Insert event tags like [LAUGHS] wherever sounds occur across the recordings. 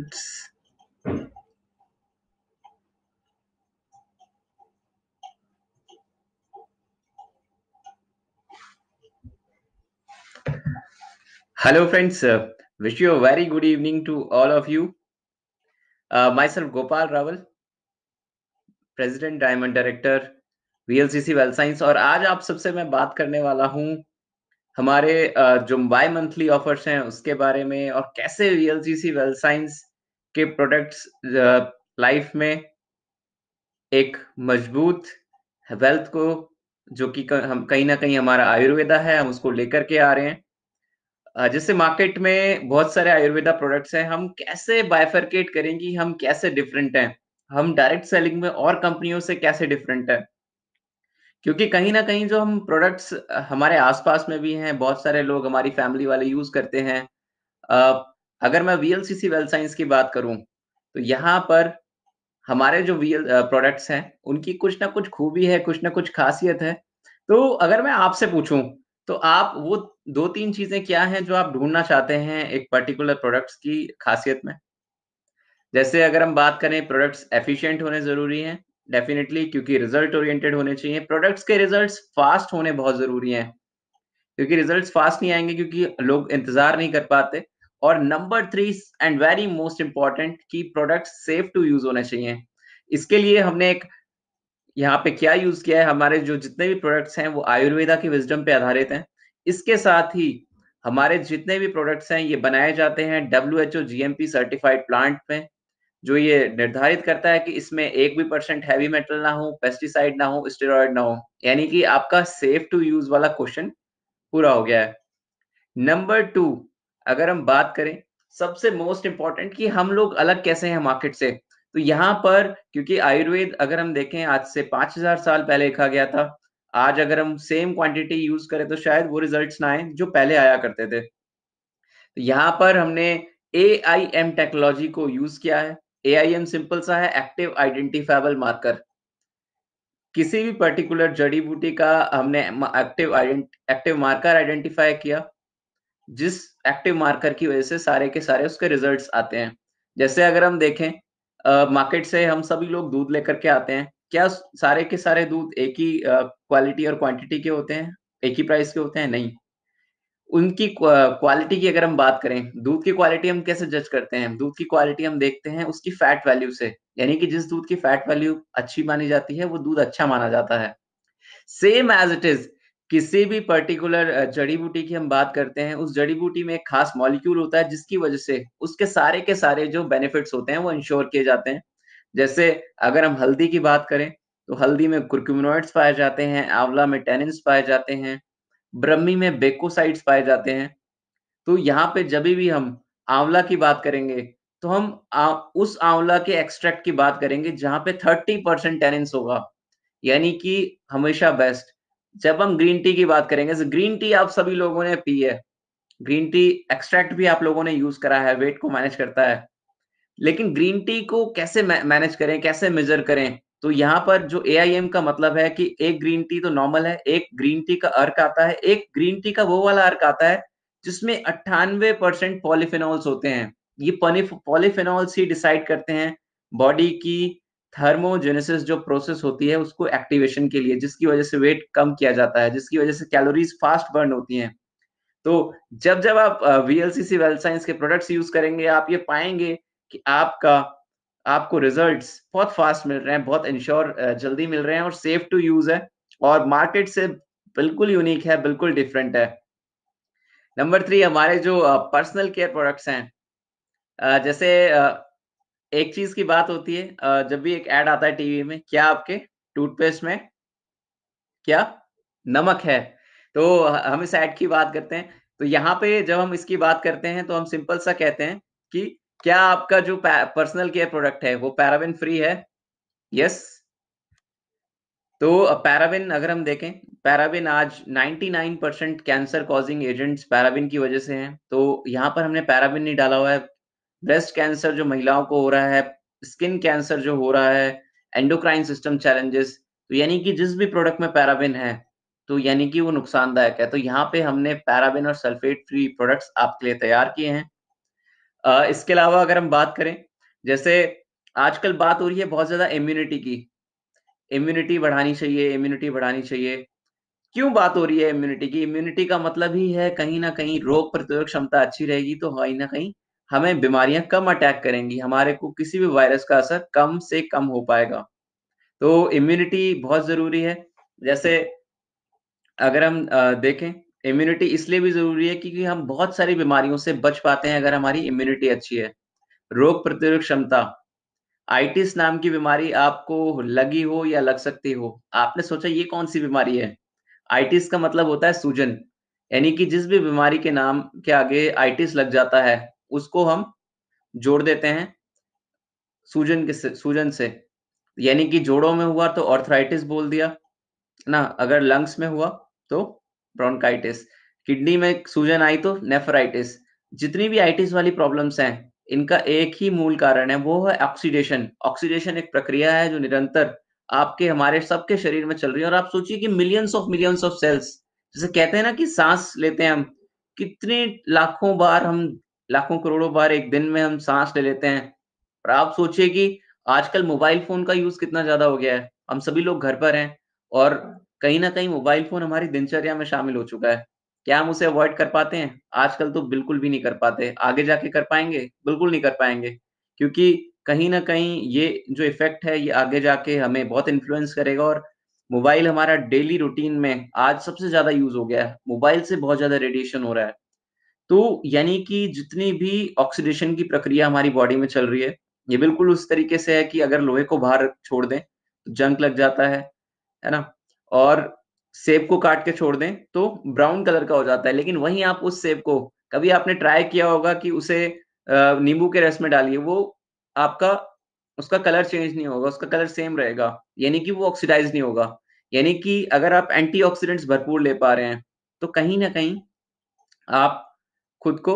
mountains hello friends uh, wish you a very good evening to all of you uh, myself gopal Rawal, President Diamond Director, VLCC Well Science और आज आप सबसे मैं बात करने वाला हूँ हमारे uh, जो बाई मंथली ऑफर्स हैं उसके बारे में और कैसे VLCC Well Science के प्रोडक्ट्स लाइफ uh, में एक मजबूत वेल्थ को जो कि हम कहीं ना कहीं हमारा आयुर्वेदा है हम उसको लेकर के आ रहे हैं जैसे मार्केट में बहुत सारे आयुर्वेदा प्रोडक्ट्स हैं हम कैसे बायफर्केट करेंगे हम कैसे डिफरेंट हैं हम डायरेक्ट सेलिंग में और कंपनियों से कैसे डिफरेंट है क्योंकि कहीं ना कहीं जो हम प्रोडक्ट्स हमारे आसपास में भी हैं बहुत सारे लोग हमारी फैमिली वाले यूज करते हैं अगर मैं वीएलसीसी वेल साइंस की बात करूं तो यहाँ पर हमारे जो वीएल प्रोडक्ट्स हैं उनकी कुछ ना कुछ खूबी है कुछ ना कुछ खासियत है तो अगर मैं आपसे पूछूं तो आप वो दो तीन चीजें क्या हैं जो आप ढूंढना चाहते हैं एक पर्टिकुलर प्रोडक्ट्स की खासियत में जैसे अगर हम बात करें प्रोडक्ट्स एफिशिएंट होने जरूरी है डेफिनेटली क्योंकि रिजल्ट ओरिएंटेड होने चाहिए प्रोडक्ट्स के रिजल्ट्स फास्ट होने बहुत जरूरी है क्योंकि रिजल्ट्स फास्ट नहीं आएंगे क्योंकि लोग इंतजार नहीं कर पाते और number three and very most important कि प्रोडक्ट सेफ टू यूज होने चाहिए इसके लिए हमने एक यहाँ पे क्या यूज किया है हमारे जो जितने भी प्रोडक्ट्स हैं वो आयुर्वेदा की विजडम पे आधारित हैं इसके साथ ही हमारे जितने भी प्रोडक्ट्स हैं ये बनाए जाते हैं W H O G M P certified plant में जो ये निर्धारित करता है कि इसमें एक भी परसेंट हैवी मेटल ना हो पेस्टिसाइड ना हो स्टेरॉयड ना हो यानी कि आपका सेफ टू यूज वाला क्वेश्चन पूरा हो गया है नंबर टू अगर हम बात करें सबसे मोस्ट इंपॉर्टेंट कि हम लोग अलग कैसे हैं मार्केट से तो यहाँ पर क्योंकि आयुर्वेद अगर हम देखें आज से पांच हजार साल पहले लिखा गया था आज अगर हम सेम क्वांटिटी यूज करें तो शायद वो रिजल्ट्स ना आए जो पहले आया करते थे तो यहाँ पर हमने ए आई एम टेक्नोलॉजी को यूज किया है ए आई एम सिंपल सा है एक्टिव आइडेंटिफाइबल मार्कर किसी भी पर्टिकुलर जड़ी बूटी का हमने एक्टिव एक्टिव मार्कर आइडेंटिफाई किया जिस एक्टिव मार्कर की वजह से सारे के सारे उसके रिजल्ट्स आते हैं जैसे अगर हम देखें मार्केट से हम सभी लोग दूध लेकर के आते हैं क्या सारे के सारे दूध एक ही क्वालिटी और क्वांटिटी के होते हैं एक ही प्राइस के होते हैं नहीं उनकी क्वालिटी की अगर हम बात करें दूध की क्वालिटी हम कैसे जज करते हैं दूध की क्वालिटी हम देखते हैं उसकी फैट वैल्यू से यानी कि जिस दूध की फैट वैल्यू अच्छी मानी जाती है वो दूध अच्छा माना जाता है सेम एज इट इज किसी भी पर्टिकुलर जड़ी बूटी की हम बात करते हैं उस जड़ी बूटी में एक खास मॉलिक्यूल होता है जिसकी वजह से उसके सारे के सारे जो बेनिफिट्स होते हैं वो इंश्योर किए जाते हैं जैसे अगर हम हल्दी की बात करें तो हल्दी में कुर्क्यूमोइड्स पाए जाते हैं आंवला में टेनिन्स पाए जाते हैं ब्रह्मी में बेकोसाइड्स पाए जाते हैं तो यहाँ पे जब भी हम आंवला की बात करेंगे तो हम आ, उस आंवला के एक्सट्रैक्ट की बात करेंगे जहाँ पे थर्टी परसेंट टेनिन्स होगा यानी कि हमेशा बेस्ट जब हम ग्रीन टी की बात करेंगे तो ग्रीन टी आप सभी लोगों ने पी है ग्रीन टी एक्सट्रैक्ट भी आप लोगों ने यूज करा है वेट को मैनेज करता है लेकिन ग्रीन टी को कैसे मैनेज करें कैसे मेजर करें तो यहाँ पर जो ए आई एम का मतलब है कि एक ग्रीन टी तो नॉर्मल है एक ग्रीन टी का अर्क आता है एक ग्रीन टी का वो वाला अर्क आता है जिसमें अट्ठानवे परसेंट पॉलिफिनॉल्स होते हैं ये पॉलिफिनॉल्स ही डिसाइड करते हैं बॉडी की थर्मोजेनेसिस जो प्रोसेस होती है उसको एक्टिवेशन के लिए जिसकी वजह से वेट कम किया जाता है जिसकी वजह से कैलोरीज फास्ट बर्न होती हैं तो जब जब आप वीएलसीसी वेल साइंस के प्रोडक्ट्स यूज करेंगे आप ये पाएंगे कि आपका आपको रिजल्ट्स बहुत फास्ट मिल रहे हैं बहुत इंश्योर जल्दी मिल रहे हैं और सेफ टू यूज है और मार्केट से बिल्कुल यूनिक है बिल्कुल डिफरेंट है नंबर थ्री हमारे जो पर्सनल केयर प्रोडक्ट्स हैं जैसे एक चीज की बात होती है जब भी एक एड आता है टीवी में क्या आपके टूथपेस्ट में क्या नमक है तो हम इस एड की बात करते हैं तो यहाँ पे जब हम इसकी बात करते हैं तो हम सिंपल सा कहते हैं कि क्या आपका जो पर्सनल केयर प्रोडक्ट है वो पैराबिन फ्री है यस तो पैराबिन अगर हम देखें पैराबिन आज 99 percent cancer causing agents paraben की वजह से हैं तो यहाँ पर हमने पैराबिन नहीं डाला हुआ है ब्रेस्ट कैंसर जो महिलाओं को हो रहा है स्किन कैंसर जो हो रहा है एंडोक्राइन सिस्टम चैलेंजेस तो यानी कि जिस भी प्रोडक्ट में पैराबिन है तो यानी कि वो नुकसानदायक है तो यहाँ पे हमने पैराबिन और सल्फेट फ्री प्रोडक्ट्स आपके लिए तैयार किए हैं इसके अलावा अगर हम बात करें जैसे आजकल बात हो रही है बहुत ज्यादा इम्यूनिटी की इम्यूनिटी बढ़ानी चाहिए इम्यूनिटी बढ़ानी चाहिए क्यों बात हो रही है इम्यूनिटी की इम्यूनिटी का मतलब ही है कहीं ना कहीं रोग प्रतिरोधक क्षमता अच्छी रहेगी तो हाँ कहीं ना कहीं हमें बीमारियां कम अटैक करेंगी हमारे को किसी भी वायरस का असर कम से कम हो पाएगा तो इम्यूनिटी बहुत जरूरी है जैसे अगर हम देखें इम्यूनिटी इसलिए भी जरूरी है क्योंकि हम बहुत सारी बीमारियों से बच पाते हैं अगर हमारी इम्यूनिटी अच्छी है रोग प्रतिरोध क्षमता आईटिस नाम की बीमारी आपको लगी हो या लग सकती हो आपने सोचा ये कौन सी बीमारी है आइटिस का मतलब होता है सूजन यानी कि जिस भी बीमारी के नाम के आगे आइटिस लग जाता है उसको हम जोड़ देते हैं सूजन के सूजन से यानी कि जोड़ों में हुआ तो ऑर्थराइटिस बोल दिया ना अगर लंग्स में हुआ तो ब्रोंकाइटिस किडनी में सूजन आई तो नेफराइटिस जितनी भी आइटिस वाली प्रॉब्लम्स हैं इनका एक ही मूल कारण है वो है ऑक्सीडेशन ऑक्सीडेशन एक प्रक्रिया है जो निरंतर आपके हमारे सबके शरीर में चल रही है और आप सोचिए कि millions of millions of sales जैसे कहते हैं ना कि सांस लेते हैं हम कितने लाखों बार हम लाखों करोड़ों बार एक दिन में हम सांस ले लेते हैं और आप सोचिए कि आजकल मोबाइल फोन का यूज कितना ज्यादा हो गया है हम सभी लोग घर पर हैं और कहीं ना कहीं मोबाइल फोन हमारी दिनचर्या में शामिल हो चुका है क्या हम उसे अवॉइड कर पाते हैं आजकल तो बिल्कुल भी नहीं कर पाते आगे जाके कर पाएंगे बिल्कुल नहीं कर पाएंगे क्योंकि कहीं ना कहीं ये जो इफेक्ट है ये आगे जाके हमें बहुत इन्फ्लुएंस करेगा और मोबाइल हमारा डेली रूटीन में आज सबसे ज्यादा यूज हो गया है मोबाइल से बहुत ज्यादा रेडिएशन हो रहा है तो यानी कि जितनी भी ऑक्सीडेशन की प्रक्रिया हमारी बॉडी में चल रही है ये बिल्कुल उस तरीके से है कि अगर लोहे को बाहर छोड़ दें तो जंक लग जाता है है ना और सेब को काट के छोड़ दें तो ब्राउन कलर का हो जाता है लेकिन वहीं आप उस सेब को कभी आपने ट्राई किया होगा कि उसे नींबू के रस में डालिए वो आपका उसका कलर चेंज नहीं होगा उसका कलर सेम रहेगा यानी कि वो ऑक्सीडाइज नहीं होगा यानी कि अगर आप एंटीऑक्सीडेंट्स भरपूर ले पा रहे हैं तो कहीं ना कहीं आप खुद को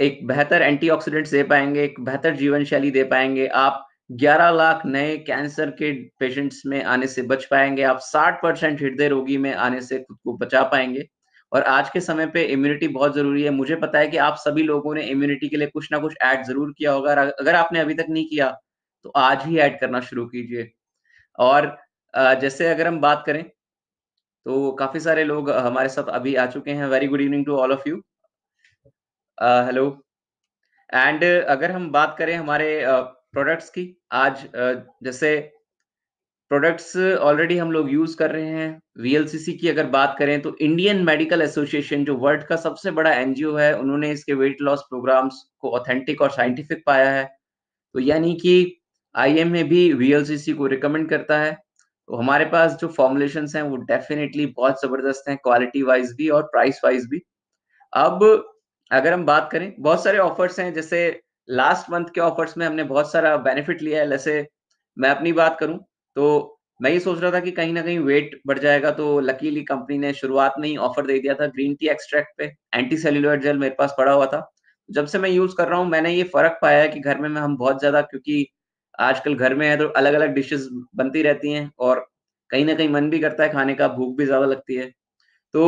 एक बेहतर एंटीऑक्सीडेंट्स दे पाएंगे एक बेहतर जीवन शैली दे पाएंगे आप 11 लाख नए कैंसर के पेशेंट्स में आने से बच पाएंगे आप 60 परसेंट हृदय रोगी में आने से खुद को बचा पाएंगे और आज के समय पे इम्यूनिटी बहुत जरूरी है मुझे पता है कि आप सभी लोगों ने इम्यूनिटी के लिए कुछ ना कुछ ऐड जरूर किया होगा अगर आपने अभी तक नहीं किया तो आज ही ऐड करना शुरू कीजिए और जैसे अगर हम बात करें तो काफी सारे लोग हमारे साथ अभी आ चुके हैं very good evening to all of you hello and अगर हम बात करें हमारे प्रोडक्ट्स की आज जैसे प्रोडक्ट्स ऑलरेडी हम लोग यूज कर रहे हैं वीएलसीसी की अगर बात करें तो इंडियन मेडिकल एसोसिएशन जो वर्ल्ड का सबसे बड़ा एनजीओ है उन्होंने इसके वेट लॉस प्रोग्राम्स को ऑथेंटिक और साइंटिफिक पाया है तो यानी कि आई में भी वीएलसीसी को रिकमेंड करता है तो हमारे पास जो फॉर्मुलेशन हैं वो डेफिनेटली बहुत जबरदस्त हैं क्वालिटी वाइज भी और प्राइस वाइज भी अब अगर हम बात करें बहुत सारे ऑफर्स हैं जैसे लास्ट मंथ के ऑफर्स में हमने बहुत सारा बेनिफिट लिया है जैसे मैं अपनी बात करूं तो मैं ये सोच रहा था कि कहीं ना कहीं वेट बढ़ जाएगा तो लकीली कंपनी ने शुरुआत में ही ऑफर दे दिया था ग्रीन टी एक्सट्रैक्ट पे एंटी सेल्यूलर जेल मेरे पास पड़ा हुआ था जब से मैं यूज कर रहा हूँ मैंने ये फर्क पाया है कि घर में हम बहुत ज्यादा क्योंकि आजकल घर में है तो अलग अलग डिशेस बनती रहती हैं और कहीं ना कहीं मन भी करता है खाने का भूख भी ज्यादा लगती है तो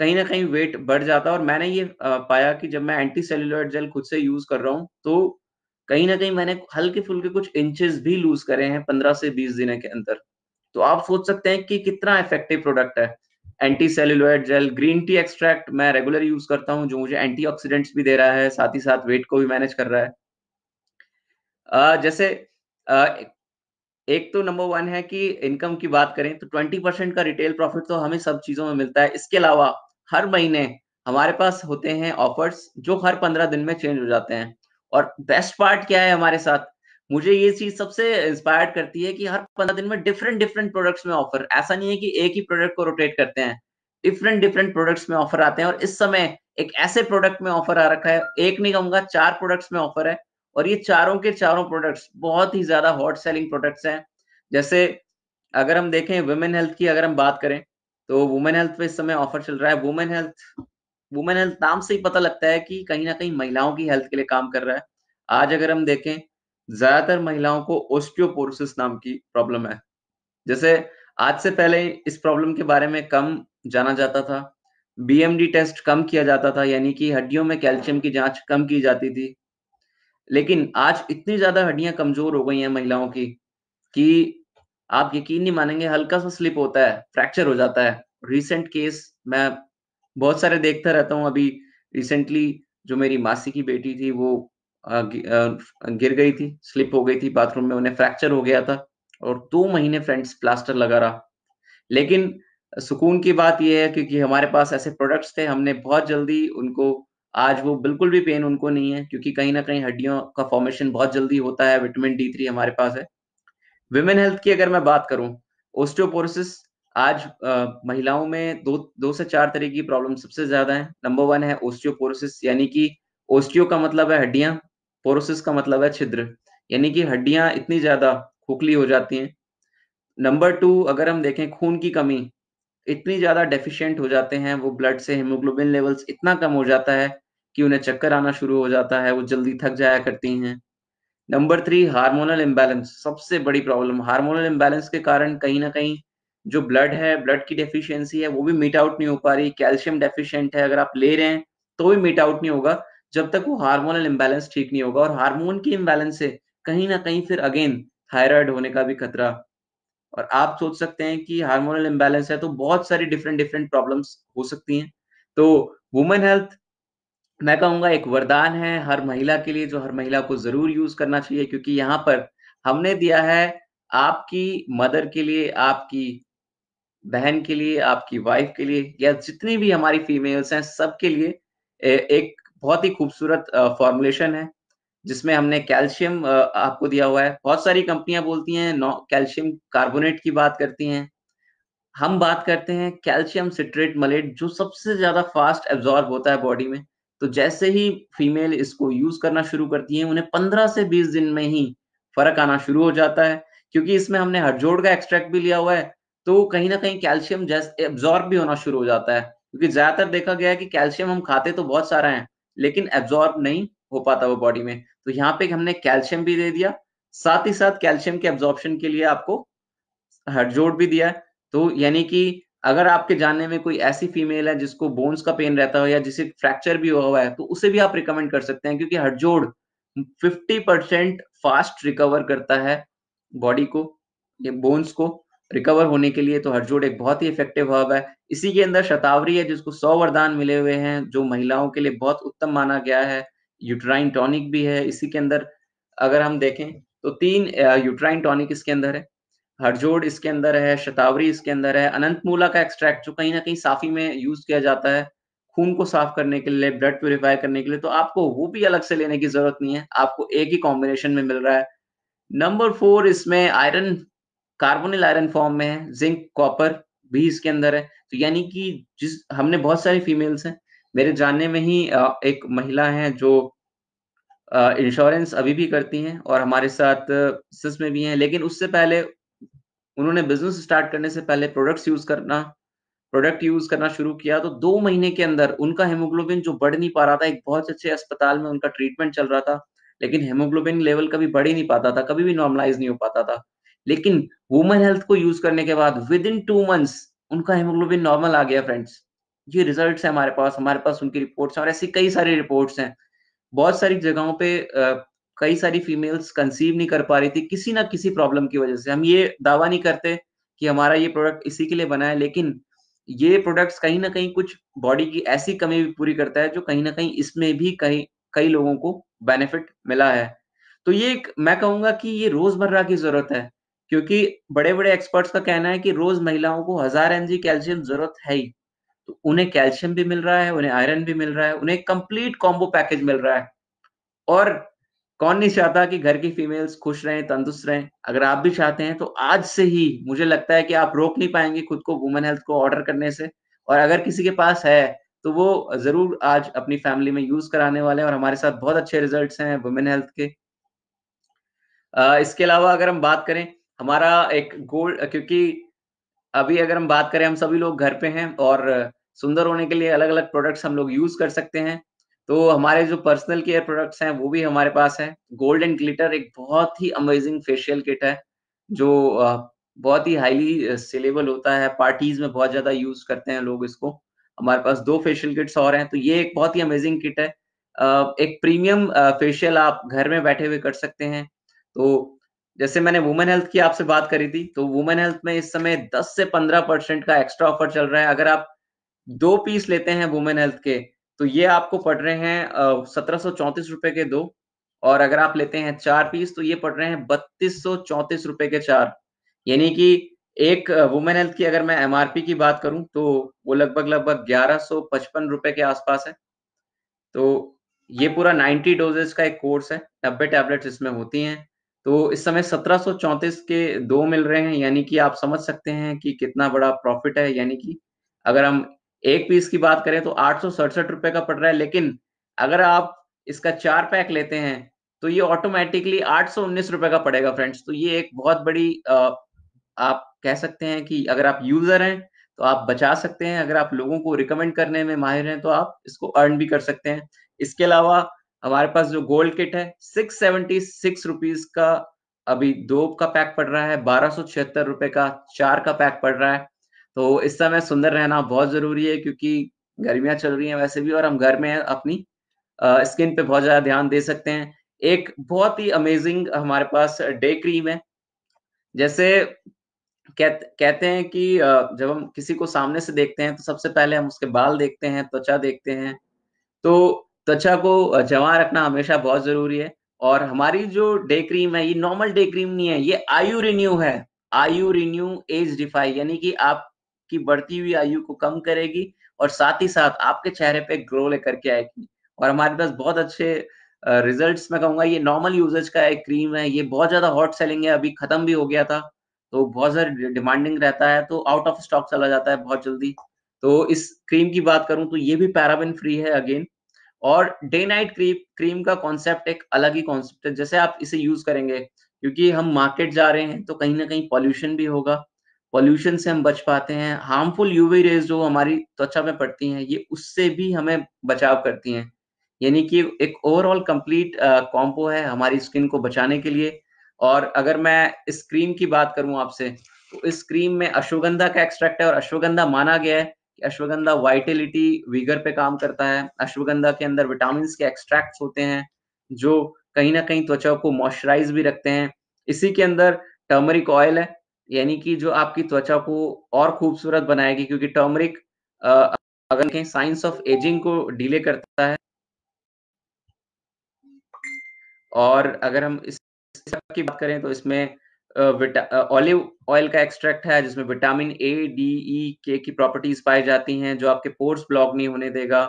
कहीं ना कहीं वेट बढ़ जाता है और मैंने ये पाया कि जब मैं एंटी सेलुलर जेल खुद से यूज कर रहा हूँ तो कहीं ना कहीं मैंने हल्के फुल्के कुछ इंचेस भी लूज करे हैं पंद्रह से बीस दिन के अंदर तो आप सोच सकते हैं कि कितना इफेक्टिव प्रोडक्ट है anti celluloid gel green tea extract मैं रेगुलर यूज करता हूँ जो मुझे एंटी भी दे रहा है साथ ही साथ वेट को भी मैनेज कर रहा है आ, जैसे आ, एक तो नंबर वन है कि इनकम की बात करें तो ट्वेंटी परसेंट का रिटेल प्रॉफिट तो हमें सब चीजों में मिलता है इसके अलावा हर महीने हमारे पास होते हैं ऑफर्स जो हर पंद्रह दिन में चेंज हो जाते हैं और बेस्ट पार्ट क्या है हमारे साथ मुझे ये चीज सबसे इंस्पायर्ड करती है कि हर पंद्रह दिन में डिफरेंट डिफरेंट प्रोडक्ट्स में ऑफर ऐसा नहीं है कि एक ही प्रोडक्ट को रोटेट करते हैं डिफरेंट डिफरेंट प्रोडक्ट्स में ऑफर आते हैं और इस समय एक ऐसे प्रोडक्ट में ऑफर आ रखा है एक नहीं कहूंगा चार प्रोडक्ट्स में ऑफर है और ये चारों के चारों प्रोडक्ट्स बहुत ही ज्यादा हॉट सेलिंग प्रोडक्ट्स हैं जैसे अगर हम देखें वुमेन हेल्थ की अगर हम बात करें तो वुमेन हेल्थ पे इस समय ऑफर चल रहा है वुमेन हेल्थ वुमेन हेल्थ नाम से ही पता लगता है कि कहीं ना कहीं महिलाओं की हेल्थ के लिए काम कर रहा है आज अगर हम देखें ज्यादातर महिलाओं को ओस्टियोपोरोसिस नाम की प्रॉब्लम है जैसे आज से पहले इस प्रॉब्लम के बारे में कम जाना जाता था बीएमडी टेस्ट कम किया जाता था यानी कि हड्डियों में कैल्शियम की जांच कम की जाती थी लेकिन आज इतनी ज्यादा हड्डियां कमजोर हो गई हैं महिलाओं की कि आप यकीन नहीं मानेंगे हल्का सा स्लिप होता है फ्रैक्चर हो जाता है रिसेंट केस मैं बहुत सारे देखता रहता हूँ अभी रिसेंटली जो मेरी मासी की बेटी थी वो गिर गई थी स्लिप हो गई थी बाथरूम में उन्हें फ्रैक्चर हो गया था और दो महीने फ्रेंड्स प्लास्टर लगा रहा लेकिन सुकून की बात यह है क्योंकि हमारे पास ऐसे प्रोडक्ट्स थे हमने बहुत जल्दी उनको आज वो बिल्कुल भी पेन उनको नहीं है क्योंकि कहीं ना कहीं हड्डियों का फॉर्मेशन बहुत जल्दी होता है विटामिन डी थ्री हमारे पास है विमेन हेल्थ की अगर मैं बात करूं ओस्टियोपोरोसिस आज आ, महिलाओं में दो दो से चार तरह की प्रॉब्लम सबसे ज्यादा है नंबर वन है ओस्टियोपोरोसिस यानी कि ओस्टियो का मतलब है हड्डियां पोरोसिस का मतलब है छिद्र यानी कि हड्डियां इतनी ज्यादा खोखली हो जाती हैं नंबर टू अगर हम देखें खून की कमी इतनी ज्यादा डेफिशिएंट हो जाते हैं वो ब्लड से हीमोग्लोबिन लेवल्स इतना कम हो जाता है कि उन्हें चक्कर आना शुरू हो जाता है वो जल्दी थक जाया करती हैं नंबर थ्री हार्मोनल इम्बैलेंस सबसे बड़ी प्रॉब्लम हार्मोनल इम्बैलेंस के कारण कहीं ना कहीं जो ब्लड है ब्लड की डेफिशिएंसी है वो भी मीट आउट नहीं हो पा रही कैल्शियम डेफिशिएंट है अगर आप ले रहे हैं तो भी मीट आउट नहीं होगा जब तक वो हार्मोनल इम्बैलेंस ठीक नहीं होगा और हार्मोन की इम्बैलेंस से कहीं ना कहीं फिर अगेन थायराइड होने का भी खतरा और आप सोच सकते हैं कि हार्मोनल इम्बैलेंस है तो बहुत सारी डिफरेंट डिफरेंट प्रॉब्लम्स हो सकती हैं तो वुमेन हेल्थ मैं कहूँगा एक वरदान है हर महिला के लिए जो हर महिला को जरूर यूज करना चाहिए क्योंकि यहाँ पर हमने दिया है आपकी मदर के लिए आपकी बहन के लिए आपकी वाइफ के लिए या जितनी भी हमारी फीमेल्स हैं सबके लिए एक बहुत ही खूबसूरत फॉर्मुलेशन है जिसमें हमने कैल्शियम आपको दिया हुआ है बहुत सारी कंपनियां बोलती हैं कैल्शियम कार्बोनेट की बात करती हैं हम बात करते हैं कैल्शियम सिट्रेट मलेट जो सबसे ज्यादा फास्ट एब्जॉर्ब होता है बॉडी में तो जैसे ही फीमेल इसको यूज करना शुरू करती है उन्हें पंद्रह से बीस दिन में ही फर्क आना शुरू हो जाता है क्योंकि इसमें हमने हरजोड़ का एक्सट्रैक्ट भी लिया हुआ है तो कहीं ना कहीं कैल्शियम एब्जॉर्ब भी होना शुरू हो जाता है क्योंकि ज्यादातर देखा गया है कि कैल्शियम हम खाते तो बहुत सारा है लेकिन एब्जॉर्ब नहीं हो पाता वो बॉडी में तो यहाँ पे हमने कैल्शियम भी दे दिया साथ ही साथ कैल्शियम के एब्जॉर्बन के लिए आपको हरजोड़ भी दिया तो यानी कि अगर आपके जानने में कोई ऐसी फीमेल है जिसको बोन्स का पेन रहता हो या जिसे फ्रैक्चर भी हुआ है तो उसे भी आप रिकमेंड कर सकते हैं क्योंकि जोड़ फिफ्टी परसेंट फास्ट रिकवर करता है बॉडी को ये बोन्स को रिकवर होने के लिए तो जोड़ एक बहुत ही इफेक्टिव हर्ब है इसी के अंदर शतावरी है जिसको सौ वरदान मिले हुए हैं जो महिलाओं के लिए बहुत उत्तम माना गया है यूट्राइन टॉनिक भी है इसी के अंदर अगर हम देखें तो तीन यूट्राइन टॉनिक इसके अंदर है हरजोड़ इसके अंदर है शतावरी इसके अंदर है अनंतमूला का एक्सट्रैक्ट जो कहीं ना कहीं साफी में यूज किया जाता है खून को साफ करने के लिए ब्लड प्योरीफाई करने के लिए तो आपको वो भी अलग से लेने की जरूरत नहीं है आपको एक ही कॉम्बिनेशन में मिल रहा है नंबर फोर इसमें आयरन कार्बोनिल आयरन फॉर्म में है जिंक कॉपर भी इसके अंदर है तो यानी कि जिस हमने बहुत सारी फीमेल्स हैं मेरे जानने में ही एक महिला है जो इंश्योरेंस अभी भी करती हैं और हमारे साथ सिस में भी हैं लेकिन उससे पहले उन्होंने बिजनेस स्टार्ट करने से पहले प्रोडक्ट्स यूज करना प्रोडक्ट यूज करना शुरू किया तो दो महीने के अंदर उनका हेमोग्लोबिन जो बढ़ नहीं पा रहा था एक बहुत अच्छे अस्पताल में उनका ट्रीटमेंट चल रहा था लेकिन हेमोग्लोबिन लेवल कभी बढ़ ही नहीं पाता था कभी भी नॉर्मलाइज नहीं हो पाता था लेकिन वुमेन हेल्थ को यूज करने के बाद विद इन टू मंथ्स उनका हेमोग्लोबिन नॉर्मल आ गया फ्रेंड्स ये रिजल्ट है हमारे पास हमारे पास उनकी रिपोर्ट्स और ऐसी कई सारी रिपोर्ट्स हैं बहुत सारी जगहों पे कई सारी फीमेल्स कंसीव नहीं कर पा रही थी किसी ना किसी प्रॉब्लम की वजह से हम ये दावा नहीं करते कि हमारा ये प्रोडक्ट इसी के लिए बना है लेकिन ये प्रोडक्ट्स कहीं ना कहीं कुछ बॉडी की ऐसी कमी भी पूरी करता है जो कहीं ना कहीं इसमें भी कहीं कई लोगों को बेनिफिट मिला है तो ये एक मैं कहूंगा कि ये रोजमर्रा की जरूरत है क्योंकि बड़े बड़े एक्सपर्ट्स का कहना है कि रोज महिलाओं को हजार एम कैल्शियम जरूरत है ही तो उन्हें कैल्शियम भी मिल रहा है उन्हें आयरन भी मिल रहा है उन्हें कंप्लीट कॉम्बो पैकेज मिल रहा है और कौन नहीं चाहता कि घर की फीमेल्स खुश रहें तंदुरुस्त रहें अगर आप भी चाहते हैं तो आज से ही मुझे लगता है कि आप रोक नहीं पाएंगे खुद को वुमेन हेल्थ को ऑर्डर करने से और अगर किसी के पास है तो वो जरूर आज अपनी फैमिली में यूज कराने वाले हैं और हमारे साथ बहुत अच्छे रिजल्ट हैं वुमेन हेल्थ के इसके अलावा अगर हम बात करें हमारा एक गोल्ड क्योंकि अभी अगर हम बात करें हम सभी लोग घर पे हैं और सुंदर होने के लिए अलग अलग प्रोडक्ट्स हम लोग यूज कर सकते हैं तो हमारे जो पर्सनल केयर प्रोडक्ट्स हैं वो भी हमारे पास है गोल्ड एंड ग्लिटर एक बहुत ही अमेजिंग फेशियल किट है जो बहुत ही हाईली सेलेबल होता है पार्टीज में बहुत ज्यादा यूज करते हैं लोग इसको हमारे पास दो फेशियल किट्स और हैं तो ये एक बहुत ही अमेजिंग किट है एक प्रीमियम फेशियल आप घर में बैठे हुए कर सकते हैं तो जैसे मैंने वुमेन हेल्थ की आपसे बात करी थी तो वुमेन हेल्थ में इस समय 10 से 15 परसेंट का एक्स्ट्रा ऑफर चल रहा है अगर आप दो पीस लेते हैं वुमेन हेल्थ के तो ये आपको पड़ रहे हैं सत्रह रुपए के दो और अगर आप लेते हैं चार पीस तो ये पड़ रहे हैं बत्तीस सौ चौंतीस रुपए के चार यानी कि एक वुमेन हेल्थ की अगर मैं एमआरपी की बात करूं तो वो लगभग लगभग ग्यारह सौ पचपन रुपए के आसपास है तो ये पूरा 90 डोजेस का एक कोर्स है नब्बे टेबलेट इसमें होती हैं तो इस समय सत्रह के दो मिल रहे हैं यानी कि आप समझ सकते हैं कि कितना बड़ा प्रॉफिट है यानी कि अगर हम एक पीस की बात करें तो आठ रुपए का पड़ रहा है लेकिन अगर आप इसका चार पैक लेते हैं तो ये ऑटोमेटिकली आठ रुपए का पड़ेगा फ्रेंड्स तो ये एक बहुत बड़ी आप कह सकते हैं कि अगर आप यूजर हैं तो आप बचा सकते हैं अगर आप लोगों को रिकमेंड करने में माहिर हैं तो आप इसको अर्न भी कर सकते हैं इसके अलावा हमारे पास जो गोल्ड किट है सिक्स सेवेंटी सिक्स रुपीज का अभी दो का पैक पड़ रहा है बारह सौ छिहत्तर रुपए का चार का पैक पड़ रहा है तो इस समय सुंदर रहना बहुत जरूरी है क्योंकि गर्मियां चल रही हैं वैसे भी और हम घर में अपनी स्किन पे बहुत ज्यादा ध्यान दे सकते हैं एक बहुत ही अमेजिंग हमारे पास डे क्रीम है जैसे कहते कहते हैं कि जब हम किसी को सामने से देखते हैं तो सबसे पहले हम उसके बाल देखते हैं त्वचा देखते हैं तो त्वचा को जमा रखना हमेशा बहुत जरूरी है और हमारी जो डे क्रीम है ये नॉर्मल डे क्रीम नहीं है ये आयु रिन्यू है आयु रिन्यू एज डिफाई यानी कि आप की बढ़ती हुई आयु को कम करेगी और साथ ही साथ आपके चेहरे पे ग्रो लेकर के आएगी और हमारे पास बहुत अच्छे रिजल्ट्स मैं कहूंगा ये नॉर्मल यूजेज का एक क्रीम है ये बहुत ज़्यादा हॉट सेलिंग है अभी ख़त्म भी हो गया था तो बहुत ज़्यादा डिमांडिंग रहता है तो आउट ऑफ स्टॉक चला जाता है बहुत जल्दी तो इस क्रीम की बात करूं तो ये भी पैराबिन फ्री है अगेन और डे नाइट क्रीम क्रीम का कॉन्सेप्ट एक अलग ही कॉन्सेप्ट है जैसे आप इसे यूज़ करेंगे क्योंकि हम मार्केट जा रहे हैं तो कहीं ना कहीं पॉल्यूशन भी होगा पॉल्यूशन से हम बच पाते हैं हार्मफुल यूवी रेज जो हमारी त्वचा में पड़ती हैं ये उससे भी हमें बचाव करती हैं यानी कि एक ओवरऑल कंप्लीट कॉम्पो है हमारी स्किन को बचाने के लिए और अगर मैं इस क्रीम की बात करूं आपसे तो इस क्रीम में अश्वगंधा का एक्सट्रैक्ट है और अश्वगंधा माना गया है कि अश्वगंधा वाइटिलिटी विगर पे काम करता है अश्वगंधा के अंदर विटामिन के एक्सट्रैक्ट होते हैं जो कहीं ना कहीं त्वचा को मॉइस्चराइज भी रखते हैं इसी के अंदर टर्मरिक ऑयल है यानी कि जो आपकी त्वचा को और खूबसूरत बनाएगी क्योंकि टर्मरिक अगर कहीं साइंस ऑफ एजिंग को डिले करता है और अगर हम इस की बात करें तो इसमें ऑलिव ऑयल का एक्सट्रैक्ट है जिसमें विटामिन ए डी ई के की प्रॉपर्टीज पाई जाती हैं जो आपके पोर्स ब्लॉक नहीं होने देगा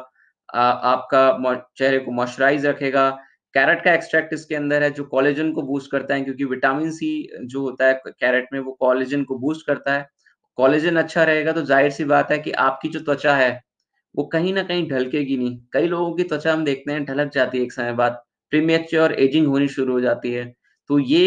आ, आपका चेहरे को मॉइस्चराइज रखेगा कैरेट का एक्सट्रैक्ट इसके अंदर है जो कॉलेजन को बूस्ट करता है क्योंकि विटामिन सी जो होता है कैरेट में वो कॉलेजन को बूस्ट करता है कॉलेजन अच्छा रहेगा तो जाहिर सी बात है कि आपकी जो त्वचा है वो कहीं ना कहीं ढलकेगी नहीं कई लोगों की त्वचा हम देखते हैं ढलक जाती है एक समय बाद प्रीमेच्योर एजिंग होनी शुरू हो जाती है तो ये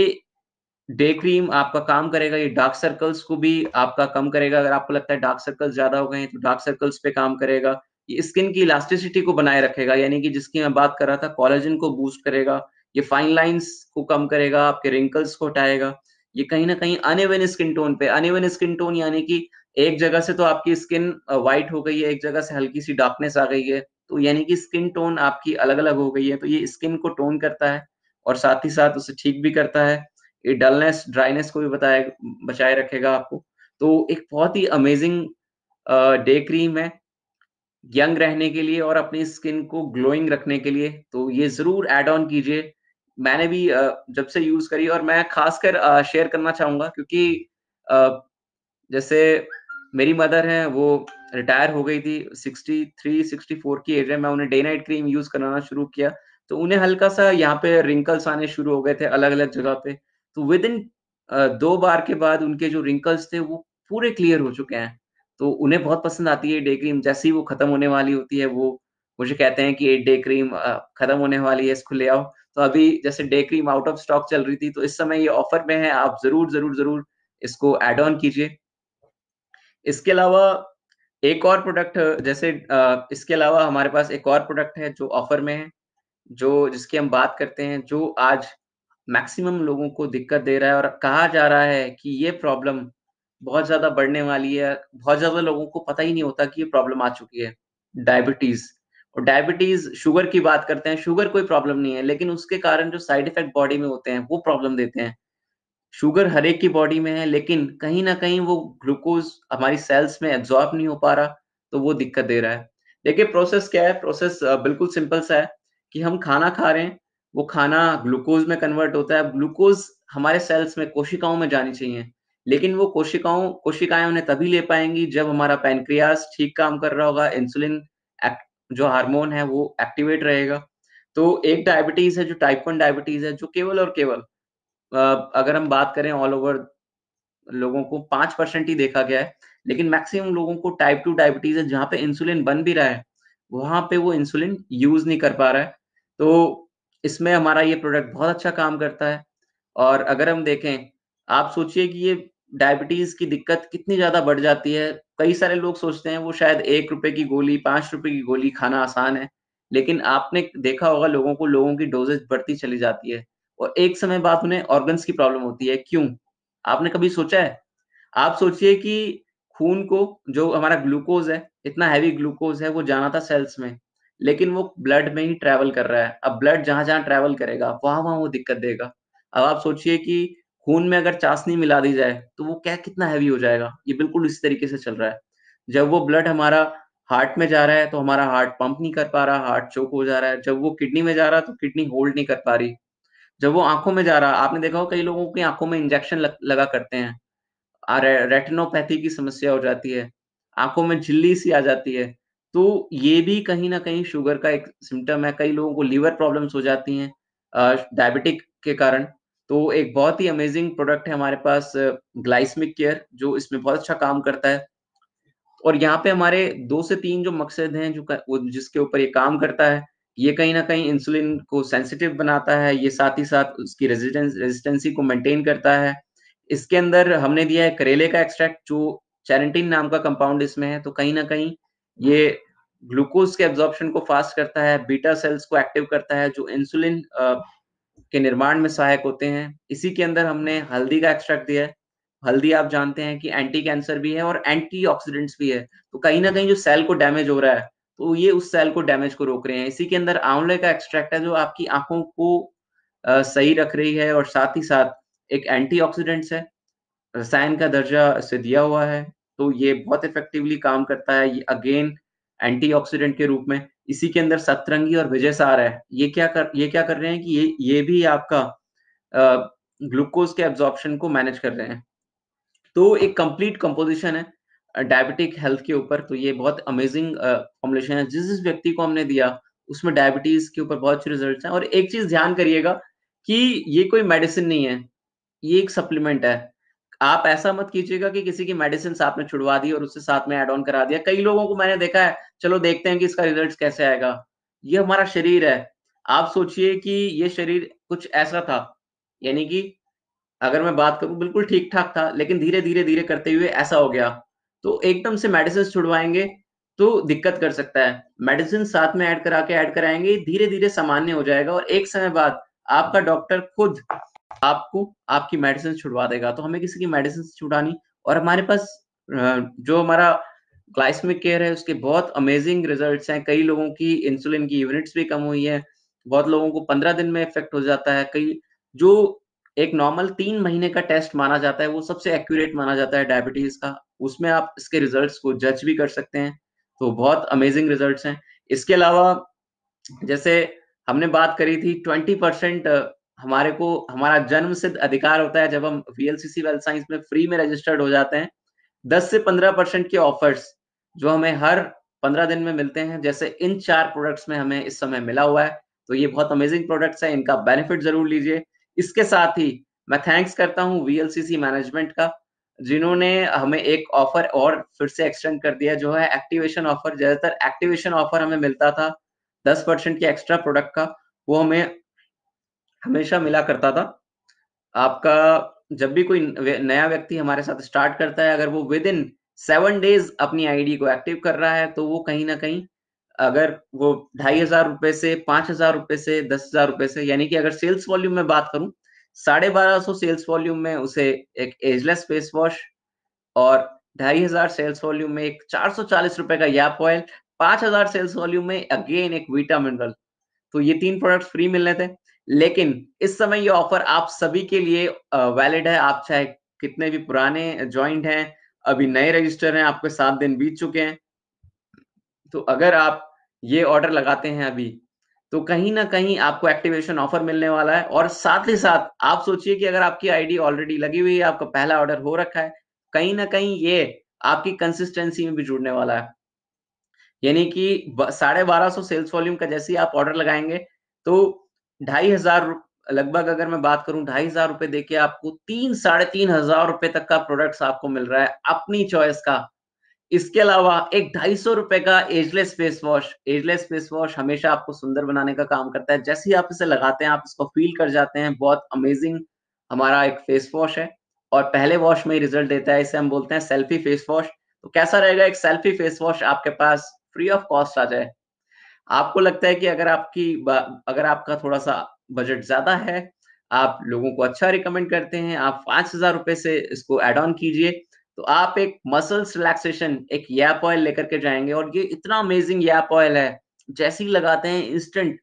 डे क्रीम आपका काम करेगा ये डार्क सर्कल्स को भी आपका कम करेगा अगर आपको लगता है डार्क सर्कल्स ज्यादा हो गए तो डार्क सर्कल्स पे काम करेगा ये स्किन की इलास्टिसिटी को बनाए रखेगा यानी कि जिसकी मैं बात कर रहा था कॉलेजन को बूस्ट करेगा ये फाइन लाइंस को कम करेगा आपके रिंकल्स को हटाएगा ये कहीं ना कहीं अनइवन स्किन टोन पे अनइवन स्किन टोन यानी कि एक जगह से तो आपकी स्किन व्हाइट हो गई है एक जगह से हल्की सी डार्कनेस आ गई है तो यानी कि स्किन टोन आपकी अलग अलग हो गई है तो ये स्किन को टोन करता है और साथ ही साथ उसे ठीक भी करता है ये डलनेस ड्राइनेस को भी बताए बचाए रखेगा आपको तो एक बहुत ही अमेजिंग डे क्रीम है यंग रहने के लिए और अपनी स्किन को ग्लोइंग रखने के लिए तो ये जरूर एड ऑन कीजिए मैंने भी जब से यूज करी और मैं खासकर शेयर करना चाहूंगा क्योंकि जैसे मेरी मदर हैं वो रिटायर हो गई थी 63 64 की एज में मैं उन्हें डे नाइट क्रीम यूज करना शुरू किया तो उन्हें हल्का सा यहाँ पे रिंकल्स आने शुरू हो गए थे अलग अलग जगह पे तो विद इन दो बार के बाद उनके जो रिंकल्स थे वो पूरे क्लियर हो चुके हैं तो उन्हें बहुत पसंद आती है डे क्रीम जैसे ही वो खत्म होने वाली होती है वो मुझे कहते हैं कि डे क्रीम खत्म होने वाली है इसको ले आओ तो अभी जैसे day cream out of stock चल रही थी तो इस समय ये ऑफर में है आप जरूर जरूर जरूर इसको एड ऑन कीजिए इसके अलावा एक और प्रोडक्ट जैसे इसके अलावा हमारे पास एक और प्रोडक्ट है जो ऑफर में है जो जिसकी हम बात करते हैं जो आज मैक्सिमम लोगों को दिक्कत दे रहा है और कहा जा रहा है कि ये प्रॉब्लम बहुत ज्यादा बढ़ने वाली है बहुत ज्यादा लोगों को पता ही नहीं होता कि ये प्रॉब्लम आ चुकी है डायबिटीज और डायबिटीज शुगर की बात करते हैं शुगर कोई प्रॉब्लम नहीं है लेकिन उसके कारण जो साइड इफेक्ट बॉडी में होते हैं वो प्रॉब्लम देते हैं शुगर हर एक की बॉडी में है लेकिन कहीं ना कहीं वो ग्लूकोज हमारी सेल्स में एब्जॉर्ब नहीं हो पा रहा तो वो दिक्कत दे रहा है देखिए प्रोसेस क्या है प्रोसेस बिल्कुल सिंपल सा है कि हम खाना खा रहे हैं वो खाना ग्लूकोज में कन्वर्ट होता है ग्लूकोज हमारे सेल्स में कोशिकाओं में जानी चाहिए लेकिन वो कोशिकाओं कोशिकाएं उन्हें तभी ले पाएंगी जब हमारा पैनक्रियास ठीक काम कर रहा होगा इंसुलिन जो हार्मोन है वो एक्टिवेट रहेगा तो एक डायबिटीज है जो टाइप वन डायबिटीज है जो केवल और केवल अगर हम बात करें ऑल ओवर लोगों को पांच परसेंट ही देखा गया है लेकिन मैक्सिमम लोगों को टाइप टू डायबिटीज है जहाँ पे इंसुलिन बन भी रहा है वहां पे वो इंसुलिन यूज नहीं कर पा रहा है तो इसमें हमारा ये प्रोडक्ट बहुत अच्छा काम करता है और अगर हम देखें आप सोचिए कि ये डायबिटीज की दिक्कत कितनी ज्यादा बढ़ जाती है कई सारे लोग सोचते हैं वो शायद एक रुपए की गोली पांच रुपए की गोली खाना आसान है लेकिन आपने देखा होगा लोगों को लोगों की डोजेज बढ़ती चली जाती है और एक समय बाद उन्हें ऑर्गन्स की प्रॉब्लम होती है क्यों आपने कभी सोचा है आप सोचिए कि खून को जो हमारा ग्लूकोज है इतना हैवी ग्लूकोज है वो जाना था सेल्स में लेकिन वो ब्लड में ही ट्रैवल कर रहा है अब ब्लड जहां जहां ट्रैवल करेगा वहां वहां वो दिक्कत देगा अब आप सोचिए कि खून में अगर चाशनी मिला दी जाए तो वो क्या कितना हैवी हो जाएगा ये बिल्कुल इस तरीके से चल रहा है जब वो ब्लड हमारा हार्ट में जा रहा है तो हमारा हार्ट पंप नहीं कर पा रहा हार्ट चोक हो जा रहा है जब वो किडनी में जा रहा है तो किडनी होल्ड नहीं कर पा रही जब वो आंखों में जा रहा आपने देखा हो कई लोगों की आंखों में इंजेक्शन लग, लगा करते हैं रे, रेटिनोपैथी की समस्या हो जाती है आंखों में झिल्ली सी आ जाती है तो ये भी कहीं ना कहीं शुगर का एक सिम्टम है कई लोगों को लीवर प्रॉब्लम्स हो जाती हैं डायबिटिक के कारण तो एक बहुत ही अमेजिंग प्रोडक्ट है हमारे पास ग्लाइसमिक केयर जो इसमें बहुत अच्छा काम करता है और यहाँ पे हमारे दो से तीन जो मकसद हैं जो जिसके ऊपर ये काम करता है ये कहीं ना कहीं इंसुलिन को सेंसिटिव बनाता है ये साथ ही साथ उसकी रेजिस्टेंस रेजिस्टेंसी को मेंटेन करता है इसके अंदर हमने दिया है करेले का एक्सट्रैक्ट जो चैरेंटिन नाम का कंपाउंड इसमें है तो कहीं ना कहीं ये ग्लूकोज के एब्जॉर्प्शन को फास्ट करता है बीटा सेल्स को एक्टिव करता है जो इंसुलिन के निर्माण में सहायक होते हैं इसी के अंदर हमने हल्दी का एक्सट्रैक्ट दिया है हल्दी आप जानते हैं कि एंटी कैंसर भी है और एंटी भी है तो कहीं ना कहीं जो सेल को डैमेज हो रहा है तो ये उस सेल को डैमेज को रोक रहे हैं इसी के अंदर आंवले का एक्सट्रैक्ट है जो आपकी आंखों को आ, सही रख रही है और साथ ही साथ एक एंटी है रसायन का दर्जा से दिया हुआ है तो ये बहुत इफेक्टिवली काम करता है अगेन एंटी के रूप में इसी के अंदर सतरंगी और विजय सार है ये क्या कर ये क्या कर रहे हैं कि ये ये भी आपका ग्लूकोज के एब्जॉर्प्शन को मैनेज कर रहे हैं तो एक कंप्लीट कंपोजिशन है डायबिटिक हेल्थ के ऊपर तो ये बहुत अमेजिंग फॉर्मुलेशन है जिस जिस व्यक्ति को हमने दिया उसमें डायबिटीज के ऊपर बहुत अच्छे रिजल्ट हैं और एक चीज ध्यान करिएगा कि ये कोई मेडिसिन नहीं है ये एक सप्लीमेंट है आप ऐसा मत कीजिएगा कि किसी की मेडिसिन आपने छुड़वा दी और उससे साथ में एड ऑन करा दिया कई लोगों को मैंने देखा है चलो देखते हैं कि इसका रिजल्ट कैसे आएगा ये हमारा शरीर है आप सोचिए कि ये शरीर कुछ ऐसा था यानी कि अगर मैं बात करूं बिल्कुल ठीक ठाक था लेकिन धीरे धीरे धीरे करते हुए ऐसा हो गया तो एकदम से मेडिसिन छुड़वाएंगे तो दिक्कत कर सकता है मेडिसिन साथ में ऐड करा के ऐड कराएंगे धीरे धीरे सामान्य हो जाएगा और एक समय बाद आपका डॉक्टर खुद आपको आपकी मेडिसिन छुड़वा देगा तो हमें किसी की मेडिसिन छुड़ानी और हमारे पास जो हमारा ग्लाइसमिक केयर है उसके बहुत अमेजिंग रिजल्ट्स हैं कई लोगों की इंसुलिन की यूनिट्स भी कम हुई है बहुत लोगों को पंद्रह दिन में इफेक्ट हो जाता है कई जो एक नॉर्मल तीन महीने का टेस्ट माना जाता है वो सबसे एक्यूरेट माना जाता है डायबिटीज का उसमें आप इसके रिजल्ट्स को जज भी कर सकते हैं तो बहुत अमेजिंग रिजल्ट्स हैं इसके अलावा जैसे हमने बात करी थी ट्वेंटी परसेंट हमारे को हमारा जन्म सिद्ध अधिकार होता है जब हम वीएलसीसी वेल्थ साइंस में फ्री में रजिस्टर्ड हो जाते हैं दस से पंद्रह परसेंट के ऑफर्स जो हमें हर पंद्रह दिन में मिलते हैं जैसे इन चार प्रोडक्ट्स में हमें इस समय मिला हुआ है तो ये बहुत अमेजिंग प्रोडक्ट्स है इनका बेनिफिट जरूर लीजिए इसके साथ ही मैं थैंक्स करता हूँ वीएलसीसी मैनेजमेंट का जिन्होंने हमें एक ऑफर और फिर से एक्सटेंड कर दिया जो है एक्टिवेशन ऑफर ज्यादातर एक्टिवेशन ऑफर हमें मिलता था दस परसेंट के एक्स्ट्रा प्रोडक्ट का वो हमें हमेशा मिला करता था आपका जब भी कोई नया व्यक्ति हमारे साथ स्टार्ट करता है अगर वो विद इन सेवन डेज अपनी आईडी को एक्टिव कर रहा है तो वो कहीं ना कहीं अगर वो ढाई हजार रुपए से पांच हजार रुपए से दस हजार रुपए से यानी कि अगर सेल्स वॉल्यूम में बात करूं साढ़े बारह सौ सेल्स वॉल्यूम में उसे एक एजलेस फेस वॉश और ढाई हजार सेल्स वॉल्यूम में एक चार सौ चालीस रुपए का याप ऑयल पांच हजार सेल्स वॉल्यूम में अगेन एक वीटा मिनरल तो ये तीन प्रोडक्ट फ्री मिल रहे थे लेकिन इस समय ये ऑफर आप सभी के लिए वैलिड है आप चाहे कितने भी पुराने ज्वाइंट हैं अभी नए रजिस्टर हैं आपके सात दिन बीत चुके हैं तो अगर आप ये ऑर्डर लगाते हैं अभी तो कहीं ना कहीं आपको एक्टिवेशन ऑफर मिलने वाला है और साथ ही साथ आप सोचिए कि अगर आपकी आईडी ऑलरेडी लगी हुई है आपका पहला ऑर्डर हो रखा है कहीं ना कहीं ये आपकी कंसिस्टेंसी में भी जुड़ने वाला है यानी कि साढ़े बारह सौ सेल्स वॉल्यूम का जैसे ही आप ऑर्डर लगाएंगे तो ढाई हजार लगभग अगर मैं बात करूं ढाई हजार रुपए देके आपको तीन साढ़े तीन हजार रुपए तक का प्रोडक्ट्स आपको मिल रहा है अपनी चॉइस का इसके अलावा एक ढाई सौ रुपए का ageless face wash ageless face wash हमेशा आपको सुंदर बनाने का काम करता है जैसे ही आप इसे लगाते हैं आप इसको फील कर जाते हैं बहुत अमेजिंग हमारा एक फेस वॉश है और पहले वॉश में रिजल्ट देता है इसे हम बोलते हैं सेल्फी फेस वॉश तो कैसा रहेगा एक सेल्फी फेस वॉश आपके पास फ्री ऑफ कॉस्ट आ जाए आपको लगता है कि अगर आपकी अगर आपका थोड़ा सा बजट ज्यादा है आप लोगों को अच्छा रिकमेंड करते हैं आप पांच हजार रुपए से इसको एड ऑन कीजिए तो आप एक मसल्स रिलैक्सेशन एक यैप ऑयल लेकर के जाएंगे और ये इतना अमेजिंग यैप ऑयल है जैसे ही लगाते हैं इंस्टेंट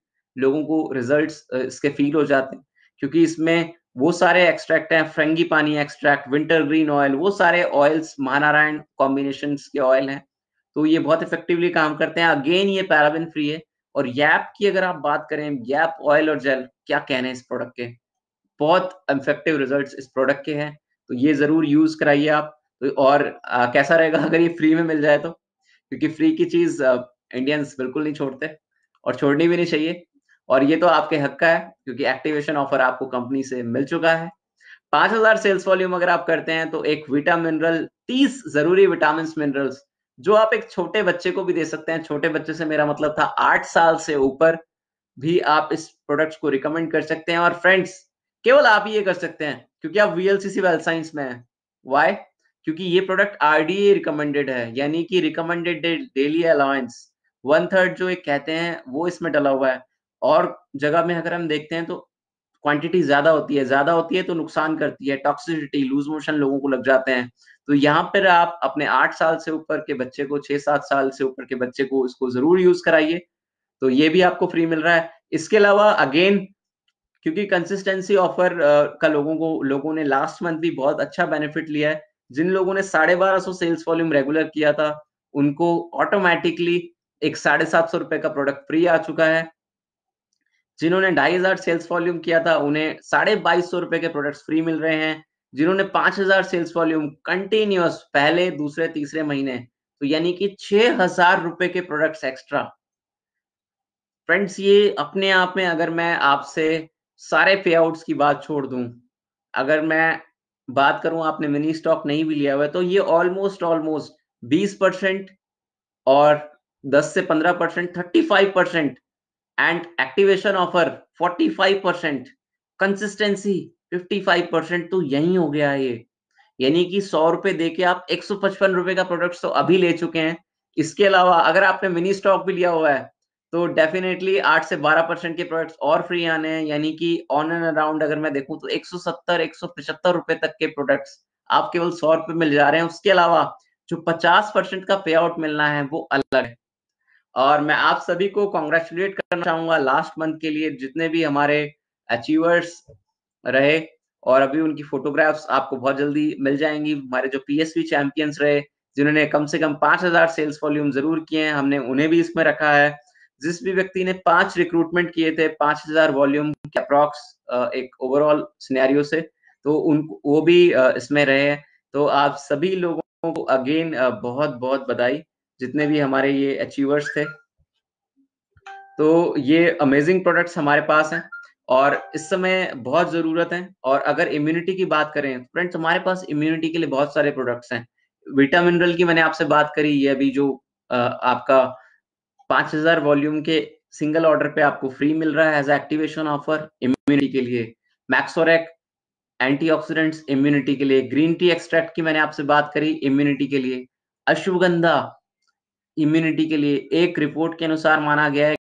लोगों को रिजल्ट्स इसके फील हो जाते हैं क्योंकि इसमें वो सारे एक्सट्रैक्ट हैं फ्रेंगी पानी एक्सट्रैक्ट विंटर ग्रीन ऑयल वो सारे ऑयल्स महानारायण कॉम्बिनेशन के ऑयल हैं तो ये बहुत इफेक्टिवली काम करते हैं अगेन ये पैराबिन फ्री है और यैप की अगर आप बात करें यैप ऑयल और जेल क्या कहने इस प्रोडक्ट के बहुत इफेक्टिव रिजल्ट इस प्रोडक्ट के हैं तो ये जरूर यूज कराइए आप तो और आ, कैसा रहेगा [LAUGHS] अगर ये फ्री में मिल जाए तो क्योंकि फ्री की चीज इंडियंस बिल्कुल नहीं छोड़ते और छोड़नी भी नहीं चाहिए और ये तो आपके हक का है क्योंकि एक्टिवेशन ऑफर आपको कंपनी से मिल चुका है पांच हजार सेल्स वॉल्यूम अगर आप करते हैं तो एक विटा मिनरल तीस जरूरी विटामिन मिनरल्स जो आप एक छोटे बच्चे को भी दे सकते हैं छोटे बच्चे से मेरा मतलब था आठ साल से ऊपर भी आप इस प्रोडक्ट को रिकमेंड कर सकते हैं और फ्रेंड्स केवल आप ये कर सकते हैं क्योंकि आप वीएलसीसी वेल साइंस में है वाई क्योंकि ये प्रोडक्ट आरडीए रिकमेंडेड है यानी कि recommended daily allowance one third जो एक कहते हैं वो इसमें डला हुआ है और जगह में अगर हम देखते हैं तो क्वांटिटी ज्यादा होती है ज्यादा होती है तो नुकसान करती है टॉक्सिसिटी लूज मोशन लोगों को लग जाते हैं तो यहाँ पर आप अपने आठ साल से ऊपर के बच्चे को छह सात साल से ऊपर के बच्चे को इसको जरूर यूज कराइए तो ये भी आपको फ्री मिल रहा है इसके अलावा अगेन क्योंकि कंसिस्टेंसी ऑफर का लोगों को लोगों ने लास्ट मंथ भी बहुत अच्छा बेनिफिट लिया है जिन लोगों ने साढ़े बारह सौ सेल्स वॉल्यूम रेगुलर किया था उनको ऑटोमेटिकली एक साढ़े सात सौ रुपए का प्रोडक्ट फ्री आ चुका है जिन्होंने ढाई हजार सेल्स वॉल्यूम किया था उन्हें साढ़े बाईस सौ रुपए के प्रोडक्ट्स फ्री मिल रहे हैं जिन्होंने पांच हजार सेल्स वॉल्यूम कंटिन्यूस पहले दूसरे तीसरे महीने तो यानी कि छह हजार रुपए के प्रोडक्ट्स एक्स्ट्रा फ्रेंड्स ये अपने आप में अगर मैं आपसे सारे पे आउट्स की बात छोड़ दूं अगर मैं बात करूं आपने मिनी स्टॉक नहीं भी लिया हुआ तो ये ऑलमोस्ट ऑलमोस्ट बीस परसेंट और दस से पंद्रह percent thirty five percent and activation offer 45 percent consistency 55 percent तो यही हो गया ये यानी कि सौ रुपए दे के आप एक सौ पचपन रुपए का प्रोडक्ट तो अभी ले चुके हैं इसके अलावा अगर आपने मिनी स्टॉक भी लिया हुआ है तो डेफिनेटली आठ से बारह परसेंट के प्रोडक्ट्स और फ्री आने हैं यानी कि ऑन एंड अराउंड अगर मैं देखूं तो एक सौ सत्तर एक सौ पचहत्तर रुपए तक के प्रोडक्ट्स आप केवल सौ रुपए मिल जा रहे हैं उसके अलावा जो पचास परसेंट का पे आउट मिलना है वो अलग है और मैं आप सभी को कॉन्ग्रेचुलेट करना चाहूंगा लास्ट मंथ के लिए जितने भी हमारे अचीवर्स रहे और अभी उनकी फोटोग्राफ्स आपको बहुत जल्दी मिल जाएंगी हमारे जो पीएसवी चैंपियंस रहे जिन्होंने कम से कम पांच हजार सेल्स वॉल्यूम जरूर किए हैं हमने उन्हें भी इसमें रखा है जिस भी व्यक्ति ने पांच रिक्रूटमेंट किए थे पांच हजार वॉल्यूम अप्रॉक्स एक ओवरऑल सिनेरियो से तो उन वो भी इसमें रहे तो आप सभी लोगों को अगेन बहुत बहुत बधाई जितने भी हमारे ये अचीवर्स थे तो ये अमेजिंग प्रोडक्ट्स हमारे पास हैं और इस समय बहुत ज़रूरत है और अगर इम्यूनिटी की बात करें फ्रेंड्स हमारे पास इम्यूनिटी के लिए बहुत सारे प्रोडक्ट्स हैं विटामिन की मैंने आपसे बात करी ये अभी जो आपका 5000 वॉल्यूम के सिंगल ऑर्डर पे आपको फ्री मिल रहा है एज एक्टिवेशन ऑफर इम्यूनिटी के लिए मैक्सोरेक एंटीऑक्सीडेंट्स इम्यूनिटी के लिए ग्रीन टी एक्सट्रैक्ट की मैंने आपसे बात करी इम्यूनिटी के लिए अश्वगंधा इम्यूनिटी के लिए एक रिपोर्ट के अनुसार माना गया है